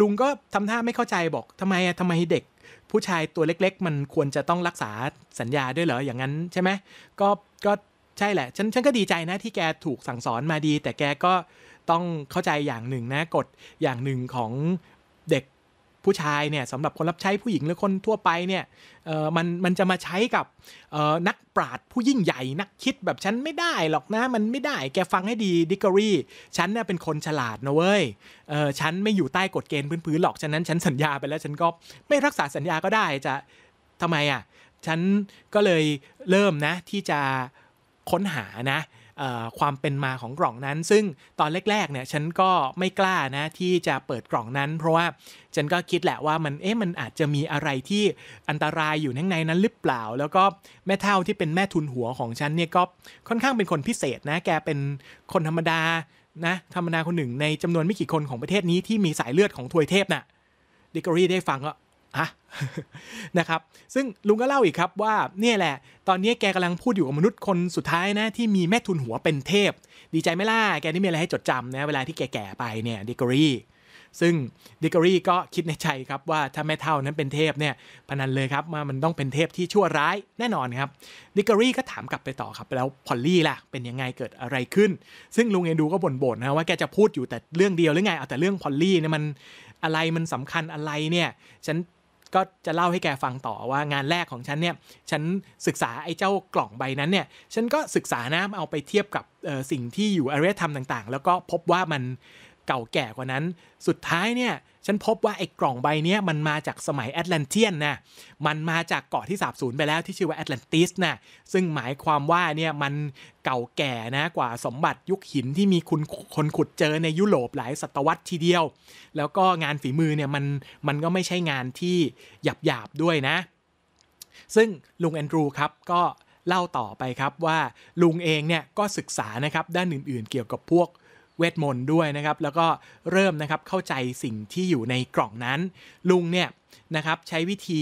ลุงก็ทำท่าไม่เข้าใจบอกทำไมอะทำไมเด็กผู้ชายตัวเล็ก ๆ มันควรจะต้องรักษาสัญญาด้วยเหรอ อย่างนั้นใช่ไหม ก็ก็ใช่แหละฉันฉันก็ดีใจนะที่แกถูกสั่งสอนมาดี แต่แกก็ต้องเข้าใจอย่างหนึ่งนะกฎอย่างหนึ่งของผู้ชายเนี่ยสำหรับคนรับใช้ผู้หญิงหรือคนทั่วไปเนี่ยมันมันจะมาใช้กับนักปราดผู้ยิ่งใหญ่นักคิดแบบฉันไม่ได้หรอกนะมันไม่ได้แกฟังให้ดีดิกรีฉันเนี่ยเป็นคนฉลาดนะเว้ยฉันไม่อยู่ใต้กฎเกณฑ์พื้นๆหรอกฉะนั้นฉันสัญญาไปแล้วฉันก็ไม่รักษาสัญญาก็ได้จะทำไมอ่ะฉันก็เลยเริ่มนะที่จะค้นหานะความเป็นมาของกล่องนั้น ซึ่งตอนแรกๆ เนี่ย ฉันก็ไม่กล้านะที่จะเปิดกล่องนั้น เพราะว่าฉันก็คิดแหละว่ามันเอ๊ะมันอาจจะมีอะไรที่อันตรายอยู่ข้างในนั้นหรือเปล่า แล้วก็แม่เท่าที่เป็นแม่ทุนหัวของฉันเนี่ยก็ค่อนข้างเป็นคนพิเศษนะ แกเป็นคนธรรมดานะธรรมดาคนหนึ่ง ในจำนวนไม่กี่คนของประเทศนี้ที่มีสายเลือดของทวยเทพนะ่ะดิกรีได้ฟังก็อะนะครับ ซึ่งลุงก็เล่าอีกครับว่าเนี่ยแหละ ตอนนี้แกกำลังพูดอยู่กับมนุษย์คนสุดท้ายนะ ที่มีแม่ทุนหัวเป็นเทพ ดีใจไม่ล่ะ แกนี่มีอะไรให้จดจำนะเวลาที่แกแก่ไปเนี่ยดิกรีซึ่งดิกรีก็คิดในใจครับว่าถ้าแม่เท่านั้นเป็นเทพเนี่ยพนันเลยครับว่ามันต้องเป็นเทพที่ชั่วร้ายแน่นอนครับดิกรีก็ถามกลับไปต่อครับแล้วพอลลี่ล่ะเป็นยังไงเกิดอะไรขึ้น ซึ่งลุงเอ็นดูก็บ่นๆนะว่าแกจะพูดอยู่แต่เรื่องเดียวหรือไงเอาแต่เรื่องพอลลี่เนี่ยมันอะไรมันสำคัญอะไรเนี่ยฉันก็จะเล่าให้แกฟังต่อว่างานแรกของฉันเนี่ย ฉันศึกษาไอ้เจ้ากล่องใบนั้นเนี่ย ฉันก็ศึกษานะเอาไปเทียบกับสิ่งที่อยู่อารยธรรมต่างๆ แล้วก็พบว่ามันเก่าแก่กว่านั้น สุดท้ายเนี่ย ฉันพบว่าไอ้กล่องใบนี้มันมาจากสมัยแอตแลนเทียนนะ มันมาจากเกาะที่สาบสูญไปแล้วที่ชื่อว่าแอตแลนติสนะ ซึ่งหมายความว่าเนี่ยมันเก่าแก่นะ กว่าสมบัติยุคหินที่มีคุณคนขุดเจอในยุโรปหลายศตวรรษทีเดียว แล้วก็งานฝีมือเนี่ยมันมันก็ไม่ใช่งานที่ หยาบหยาบด้วยนะ ซึ่งลุงแอนดรูครับก็เล่าต่อไปครับว่าลุงเองเนี่ยก็ศึกษานะครับด้านอื่นๆเกี่ยวกับพวกเวทมนต์ด้วยนะครับ แล้วก็เริ่มนะครับ เข้าใจสิ่งที่อยู่ในกล่องนั้น ลุงเนี่ยนะครับใช้วิธี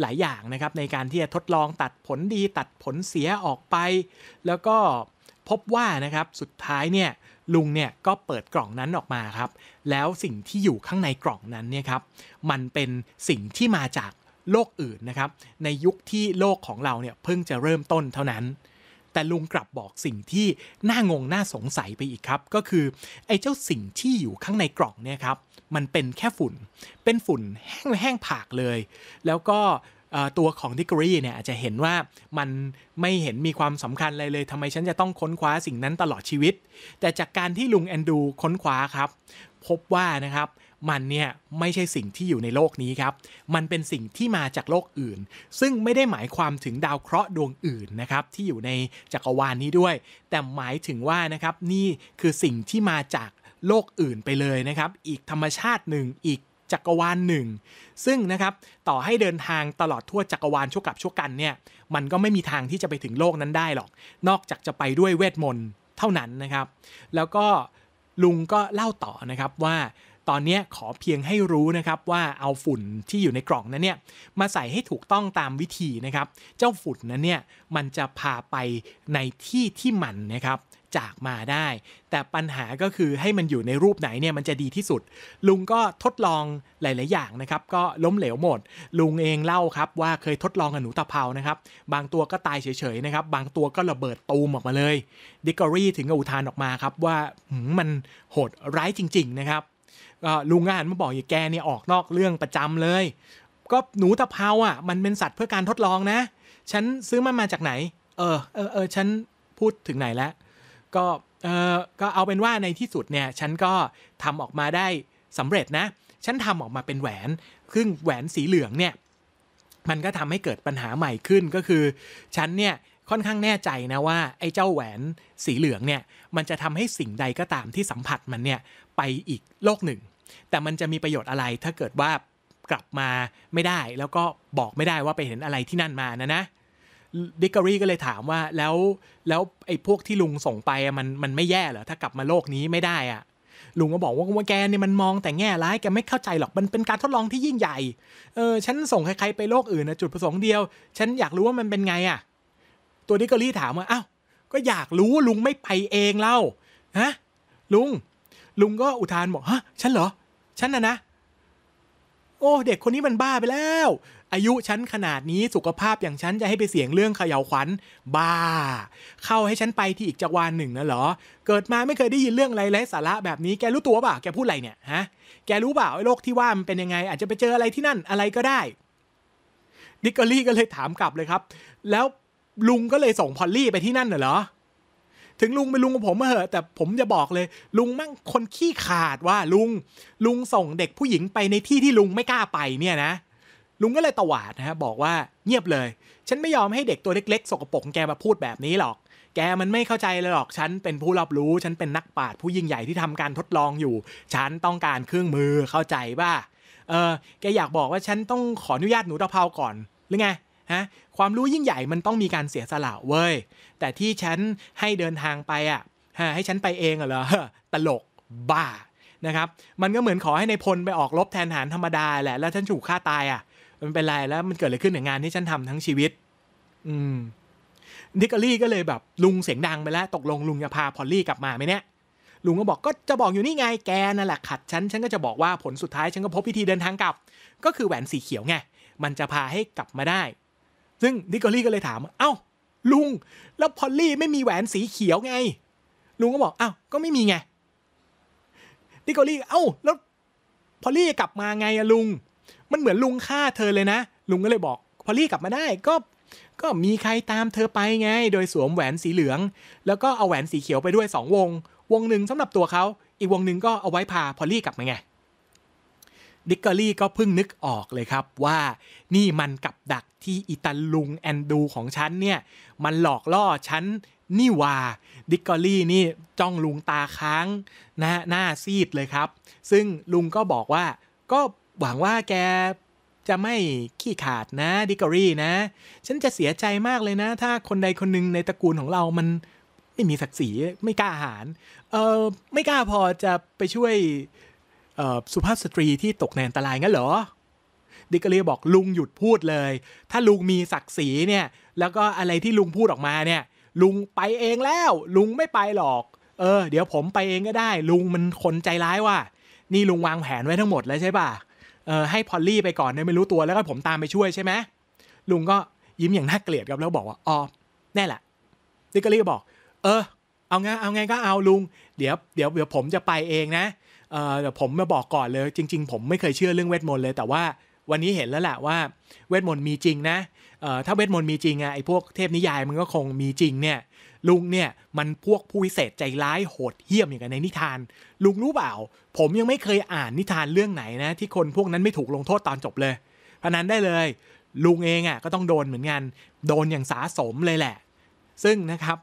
หลายอย่างนะครับในการที่จะทดลองตัดผลดีตัดผลเสียออกไป แล้วก็พบว่านะครับ สุดท้ายเนี่ยลุงเนี่ยก็เปิดกล่องนั้นออกมาครับ แล้วสิ่งที่อยู่ข้างในกล่องนั้นเนี่ยครับมันเป็นสิ่งที่มาจากโลกอื่นนะครับ ในยุคที่โลกของเราเนี่ยเพิ่งจะเริ่มต้นเท่านั้นแต่ลุงกลับบอกสิ่งที่น่างงน่าสงสัยไปอีกครับ ก็คือ ไอ้เจ้าสิ่งที่อยู่ข้างในกล่องเนี่ยครับมันเป็นแค่ฝุ่นเป็นฝุ่นแห้งๆ ผากเลย แล้วก็ตัวของดิกรีเนี่ยอาจจะเห็นว่ามันไม่เห็นมีความสำคัญอะไรเลยทำไมฉันจะต้องค้นคว้าสิ่งนั้นตลอดชีวิต แต่จากการที่ลุงแอนดูค้นคว้าครับ พบว่านะครับมันเนี่ยไม่ใช่สิ่งที่อยู่ในโลกนี้ครับ มันเป็นสิ่งที่มาจากโลกอื่น ซึ่งไม่ได้หมายความถึงดาวเคราะห์ดวงอื่นนะครับ ที่อยู่ในจักรวาลนนี้ด้วย แต่หมายถึงว่านะครับนี่คือสิ่งที่มาจากโลกอื่นไปเลยนะครับ อีกธรรมชาติหนึ่ง อีกจักรวาลหนึ่ง ซึ่งนะครับ ต่อให้เดินทางตลอดทั่วจักรวาลชั่วกับชั่วกันเนี่ย มันก็ไม่มีทางที่จะไปถึงโลกนั้นได้หรอก นอกจากจะไปด้วยเวทมนต์เท่านั้นนะครับ แล้วก็ลุงก็เล่าต่อนะครับว่าตอนนี้ขอเพียงให้รู้นะครับว่าเอาฝุ่นที่อยู่ในกล่องนั้นเนี่ย มาใส่ให้ถูกต้องตามวิธีนะครับ เจ้าฝุ่นนั้นเนี่ยมันจะพาไปในที่ที่มันนะครับ จากมาได้ แต่ปัญหาก็คือให้มันอยู่ในรูปไหนเนี่ยมันจะดีที่สุด ลุงก็ทดลองหลาย ๆ อย่างนะครับ ก็ล้มเหลวหมด ลุงเองเล่าครับว่าเคยทดลองกับหนูตะเภานะครับ บางตัวก็ตายเฉย ๆ นะครับบางตัวก็ระเบิดตูมออกมาเลยดิกอรี่ถึงกับอุทานออกมาครับว่ามันโหดร้ายจริง ๆ นะครับลุงอานมาบอกอย่าแกเนี่ยออกนอกเรื่องประจำเลย ก็หนูตะเภาอ่ะ มันเป็นสัตว์เพื่อการทดลองนะ ฉันซื้อมันมาจากไหนเออเออเออฉันพูดถึงไหนแล้วก็เออก็เอาเป็นว่าในที่สุดเนี่ยฉันก็ทำออกมาได้สำเร็จนะ ฉันทำออกมาเป็นแหวนซึ่งแหวนสีเหลืองเนี่ย มันก็ทำให้เกิดปัญหาใหม่ขึ้นก็คือฉันเนี่ยค่อนข้างแน่ใจนะว่าไอ้เจ้าแหวนสีเหลืองเนี่ย มันจะทำให้สิ่งใดก็ตามที่สัมผัสมันเนี่ยไปอีกโลกหนึ่ง แต่มันจะมีประโยชน์อะไรถ้าเกิดว่ากลับมาไม่ได้ แล้วก็บอกไม่ได้ว่าไปเห็นอะไรที่นั่นมานะนะดิกรีก็เลยถามว่าแล้วแล้วไอ้พวกที่ลุงส่งไปมันมันไม่แย่เหรอ ถ้ากลับมาโลกนี้ไม่ได้อะลุงก็บอกว่าว่าแกเนี่ยมันมองแต่แง่ร้ายแกไม่เข้าใจหรอกมันเป็นการทดลองที่ยิ่งใหญ่เออฉันส่งใครๆไปโลกอื่นนะจุดประสงค์เดียว ฉันอยากรู้ว่ามันเป็นไงอะ่ะตัวนิกกอรี่ถามว่าอ้าว ก็อยากรู้ลุงไม่ไปเองเล่าฮะลุง ลุงก็อุทานบอกฮะฉันเหรอฉันนะนะ โอ้เด็กคนนี้มันบ้าไปแล้ว อายุฉันขนาดนี้สุขภาพอย่างฉันจะให้ไปเสี่ยงเรื่องเขย่าขวัญ บ้า เข้าให้ฉันไปที่อีกจักรวาลหนึ่งนะเหรอเกิดมาไม่เคยได้ยินเรื่องอะไรไร้สาระแบบนี้แกรู้ตัวเปล่าแกพูดอะไรเนี่ยฮะ แกรู้เปล่าไอ้โลกที่ว่ามันเป็นยังไง อาจจะไปเจออะไรที่นั่นอะไรก็ได้ดิกเกอรี่ก็เลยถามกลับเลยครับ แล้วลุงก็เลยส่งพอลลี่ไปที่นั่นเหรอ ถึงลุงเป็นลุงของผมเหอะ แต่ผมจะบอกเลย ลุงมั่งคนขี้ขาดว่าลุง ลุงส่งเด็กผู้หญิงไปในที่ที่ลุงไม่กล้าไปเนี่ยนะลุงก็เลยตวาดนะฮะบอกว่าเงียบเลย ฉันไม่ยอมให้เด็กตัวเล็กๆ สกปรกแกมาพูดแบบนี้หรอก แกมันไม่เข้าใจเลยหรอกฉันเป็นผู้รับรู้ฉันเป็นนักปราชญ์ผู้ยิ่งใหญ่ที่ทำการทดลองอยู่ ฉันต้องการเครื่องมือเข้าใจป่ะเออแกอยากบอกว่าฉันต้องขออนุญาตหนูตะเภาก่อนหรือไงฮะความรู้ยิ่งใหญ่มันต้องมีการเสียสละเว้ย แต่ที่ฉันให้เดินทางไปอ่ะฮะให้ฉันไปเองเหรอ ตลกบ้านะครับ มันก็เหมือนขอให้ในพลไปออกรบแทนหารธรรมดาแหละ แล้วฉันถูกฆ่าตายอ่ะ มันเป็นไร แล้วมันเกิดอะไรขึ้นในงานที่ฉันทำทั้งชีวิต อืม นิกอลี่ก็เลยแบบลุงเสียงดังไปแล้วตกลงลุงจะพาพอลลี่กลับมาไหมเนี่ย ลุงก็บอกก็จะบอกอยู่นี่ไงแกนั่นแหละขัดฉันฉันก็จะบอกว่าผลสุดท้ายฉันก็พบวิธีเดินทางกลับ ก็คือแหวนสีเขียวไง มันจะพาให้กลับมาได้ซึ่งนิโคลี่ก็เลยถาม เอ้าลุง แล้วพอลลี่ไม่มีแหวนสีเขียวไง ลุงก็บอกเอ้าก็ไม่มีไงนิโคลี่ เอ้าแล้วพอลลี่กลับมาไงอะลุง มันเหมือนลุงฆ่าเธอเลยนะ ลุงก็เลยบอก พอลลี่กลับมาได้ก็ก็มีใครตามเธอไปไง โดยสวมแหวนสีเหลือง แล้วก็เอาแหวนสีเขียวไปด้วยสองวง วงหนึ่งสำหรับตัวเขาอีกวงหนึ่งก็เอาไว้พาพอลลี่กลับมาไงดิกเกอรี่ก็เพิ่งนึกออกเลยครับว่านี่มันกับดักที่อิตาลุงแอนดูของฉันเนี่ยมันหลอกล่อฉันนี่ว่าดิกเกอรี่นี่จ้องลุงตาค้างหน้าหน้าซีดเลยครับ ซึ่งลุงก็บอกว่า ก็หวังว่าแกจะไม่ขี้ขาดนะดิกเกอรี่นะ ฉันจะเสียใจมากเลยนะถ้าคนใดคนหนึ่งในตระกูลของเรามันไม่มีศักดิ์ศรีไม่กล้าหารเออไม่กล้าพอจะไปช่วยสุภาพสตรีที่ตกในอันตรายงั้นเหรอ ดิกเรียบอกลุงหยุดพูดเลย ถ้าลุงมีศักดิ์ศรีเนี่ย แล้วก็อะไรที่ลุงพูดออกมาเนี่ย ลุงไปเองแล้ว ลุงไม่ไปหรอก เออ เดี๋ยวผมไปเองก็ได้ ลุงมันคนใจร้ายว่ะนี่ลุงวางแผนไว้ทั้งหมดแล้วใช่ป่ะ เออให้พอลลี่ไปก่อนเนี่ยไม่รู้ตัวแล้วก็ผมตามไปช่วยใช่ไหม ลุงก็ยิ้มอย่างน่าเกลียดครับแล้วบอกว่า อ๋อ แน่แหละ ดิกเรียบอก เออ เอาไง เอาไงก็เอาลุง เดี๋ยว เดี๋ยวเดี๋ยวผมจะไปเองนะเดี๋ยวผมมาบอกก่อนเลยจริงๆ ผมไม่เคยเชื่อเรื่องเวทมนต์เลย แต่ว่าวันนี้เห็นแล้วแหละว่าเวทมนต์มีจริงนะถ้าเวทมนต์มีจริงอะไอ้พวกเทพนิยายมันก็คงมีจริงเนี่ย ลุงเนี่ยมันพวกผู้วิเศษใจร้ายโหดเหี้ยมอย่างกันในนิทาน ลุงรู้เปล่า ผมยังไม่เคยอ่านนิทานเรื่องไหนนะ ที่คนพวกนั้นไม่ถูกลงโทษตอนจบเลยพนันได้เลยลุงเองอะ่ะก็ต้องโดนเหมือนกันโดนอย่างสาสมเลยแหละซึ่งนะครับ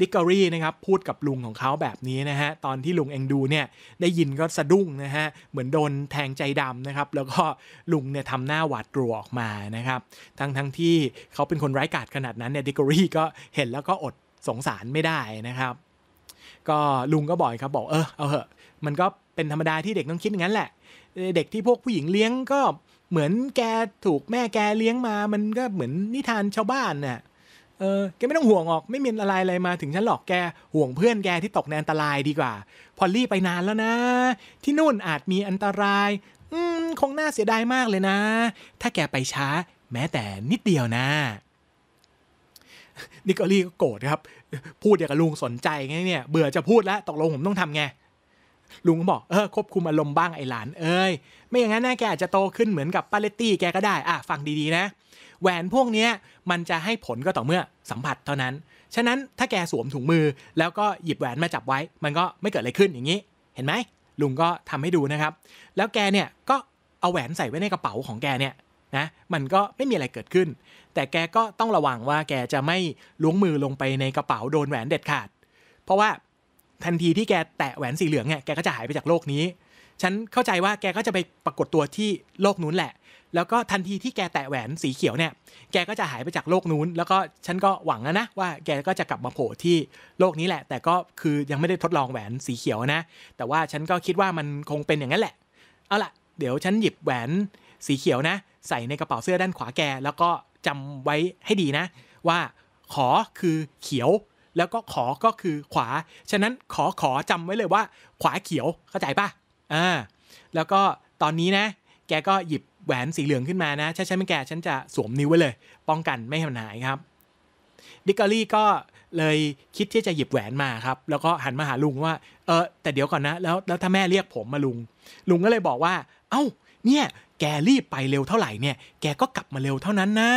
ดิกกอรี่นะครับพูดกับลุงของเขาแบบนี้นะฮะตอนที่ลุงเองดูเนี่ยได้ยินก็สะดุ้งนะฮะเหมือนโดนแทงใจดำนะครับ แล้วก็ลุงเนี่ยทำหน้าหวาดกลัวออกมานะครับทั้งทั้งที่เขาเป็นคนร้ายกาจขนาดนั้นเนี่ยดิกกอรี่ก็เห็นแล้วก็อดสงสารไม่ได้นะครับ ก็ลุงก็บอยครับบอกเออเอาเหอะมันก็เป็นธรรมดาที่เด็กต้องคิดงั้นแหละ เด็กที่พวกผู้หญิงเลี้ยงก็เหมือนแกถูกแม่แกเลี้ยงมา มันก็เหมือนนิทานชาวบ้านน่ะเออแกไม่ต้องห่วงหรอกไม่มีอะไรอะไรมาถึงฉันหรอกแกห่วงเพื่อนแกที่ตกในอันตรายดีกว่า พอลลี่ไปนานแล้วนะ ที่นู่นอาจมีอันตราย อืมคงน่าเสียดายมากเลยนะ ถ้าแกไปช้า แม้แต่นิดเดียวนะ นิกอลี่ก็โกรธครับพูดอย่างกับลุงสนใจไงเนี่ยเบื่อจะพูดแล้วตกลงผมต้องทำไงลุงก็บอกเออควบคุมอารมณ์บ้างไอ้หลาน เอ้ยไม่อย่างนั้นนะแกอาจจะโตขึ้นเหมือนกับปาเลตตี้แกก็ได้อ่ะฟังดีๆ นะแหวนพวกนี้มันจะให้ผลก็ต่อเมื่อสัมผัสเท่านั้น ฉะนั้นถ้าแกสวมถุงมือแล้วก็หยิบแหวนมาจับไว้ มันก็ไม่เกิดอะไรขึ้นอย่างนี้ เห็นไหมลุงก็ทำให้ดูนะครับ แล้วแกเนี่ยก็เอาแหวนใส่ไว้ในกระเป๋าของแกเนี่ยนะ มันก็ไม่มีอะไรเกิดขึ้น แต่แกก็ต้องระวังว่าแกจะไม่ล้วงมือลงไปในกระเป๋าโดนแหวนเด็ดขาด เพราะว่าทันทีที่แกแตะแหวนสีเหลืองเนี่ย แกก็จะหายไปจากโลกนี้ ฉันเข้าใจว่าแกก็จะไปปรากฏตัวที่โลกนู้นแหละแล้วก็ทันทีที่แกแตะแหวนสีเขียวเนี่ย แกก็จะหายไปจากโลกนู้น แล้วก็ฉันก็หวังนะนะว่าแกก็จะกลับมาโผล่ที่โลกนี้แหละ แต่ก็คือยังไม่ได้ทดลองแหวนสีเขียวนะ แต่ว่าฉันก็คิดว่ามันคงเป็นอย่างนั้นแหละ เอาล่ะเดี๋ยวฉันหยิบแหวนสีเขียวนะ ใส่ในกระเป๋าเสื้อด้านขวาแก แล้วก็จำไว้ให้ดีนะ ว่าขอคือเขียว แล้วก็ขอก็คือขวา ฉะนั้นขอขอจำไว้เลยว่า ขวาเขียวเข้าใจปะอ่า แล้วก็ตอนนี้นะแกก็หยิบแหวนสีเหลืองขึ้นมานะถ้าฉันไม่แก่ฉันจะสวมนิ้วไว้เลย ป้องกันไม่ให้มันหายครับดิกอรี่ก็เลยคิดที่จะหยิบแหวนมาครับแล้วก็หันมาหาลุงว่าเออแต่เดี๋ยวก่อนนะแล้วแล้วถ้าแม่เรียกผมมาลุงลุงก็เลยบอกว่า เอา้าเนี่ย แกรีบไปเร็วเท่าไหร่เนี่ยแกก็กลับมาเร็วเท่านั้นนะ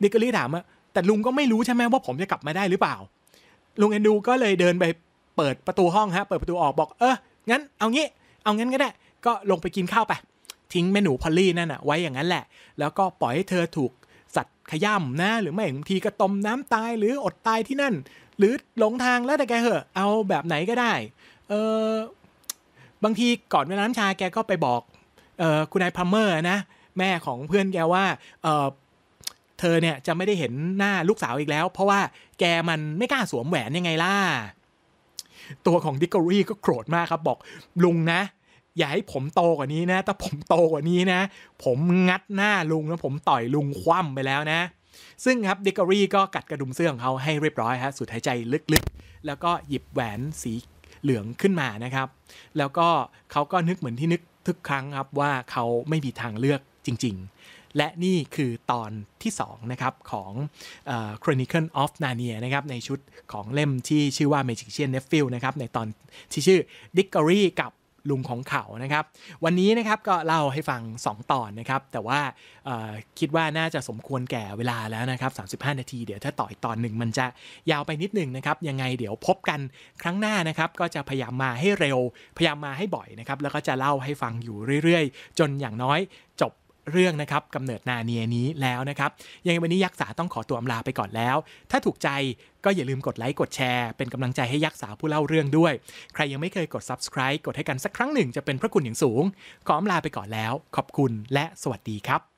ดิกอรี่ถามว่าแต่ลุงก็ไม่รู้ใช่ไหมว่าผมจะกลับมาได้หรือเปล่าลุงเอนดูก็เลยเดินไปเปิดประตูห้องฮะเปิดประตูออกบอกเอองั้นเอางี้ เอางั้นก็ได้ก็ลงไปกินข้าวไปทิ้งแม่หนูพอลลี่นั่นอะไว้อย่างนั้นแหละ แล้วก็ปล่อยให้เธอถูกสัตว์ขย่ำนะ หรือไม่บางทีก็ตมน้ำตายหรืออดตายที่นั่น หรือหลงทางแล้วแต่แกเหอะ เอาแบบไหนก็ได้ เออบางทีก่อนเวลาน้ำชาแกก็ไปบอก เออคุณนายพัมเมอร์นะ แม่ของเพื่อนแกว่า เออเธอเนี่ยจะไม่ได้เห็นหน้าลูกสาวอีกแล้ว เพราะว่าแกมันไม่กล้าสวมแหวนยังไงล่ะ ตัวของดิกอรี่ก็โกรธมากครับบอกลุงนะอย่าให้ผมโตกว่านี้นะ ถ้าผมโตกว่านี้นะ ผมงัดหน้าลุงแล้วผมต่อยลุงคว่ำไปแล้วนะ ซึ่งครับดิกอรี่ก็กัดกระดุมเสื้อของเขาให้เรียบร้อยฮะสุดหายใจลึกๆ แล้วก็หยิบแหวนสีเหลืองขึ้นมานะครับ แล้วก็เขาก็นึกเหมือนที่นึกทุกครั้งครับ ว่าเขาไม่มีทางเลือกจริงๆ และนี่คือตอนที่2นะครับของ Chronicle of Narnia นะครับในชุดของเล่มที่ชื่อว่า Magician n e p h i l นะครับในตอนที่ชื่อ Dickory กับลุงของเขานะครับวันนี้นะครับก็เล่าให้ฟัง 2 ตอนนะครับแต่ว่าคิดว่าน่าจะสมควรแก่เวลาแล้วนะครับ35 นาทีเดี๋ยวถ้าต่ออีกตอนหนึ่งมันจะยาวไปนิดหนึ่งนะครับยังไงเดี๋ยวพบกันครั้งหน้านะครับก็จะพยายามมาให้เร็วพยายามมาให้บ่อยนะครับแล้วก็จะเล่าให้ฟังอยู่เรื่อย ๆ จนอย่างน้อยจบเรื่องนะครับกำเนิดนาเนียนี้แล้วนะครับ ยังไงวันนี้ยักษ์สาต้องขอตัวอำลาไปก่อนแล้ว ถ้าถูกใจก็อย่าลืมกดไลค์ กดแชร์เป็นกำลังใจให้ยักษ์สาผู้เล่าเรื่องด้วย ใครยังไม่เคยกด subscribe กดให้กันสักครั้งหนึ่ง จะเป็นพระคุณอย่างสูง ขออำลาไปก่อนแล้วขอบคุณและสวัสดีครับ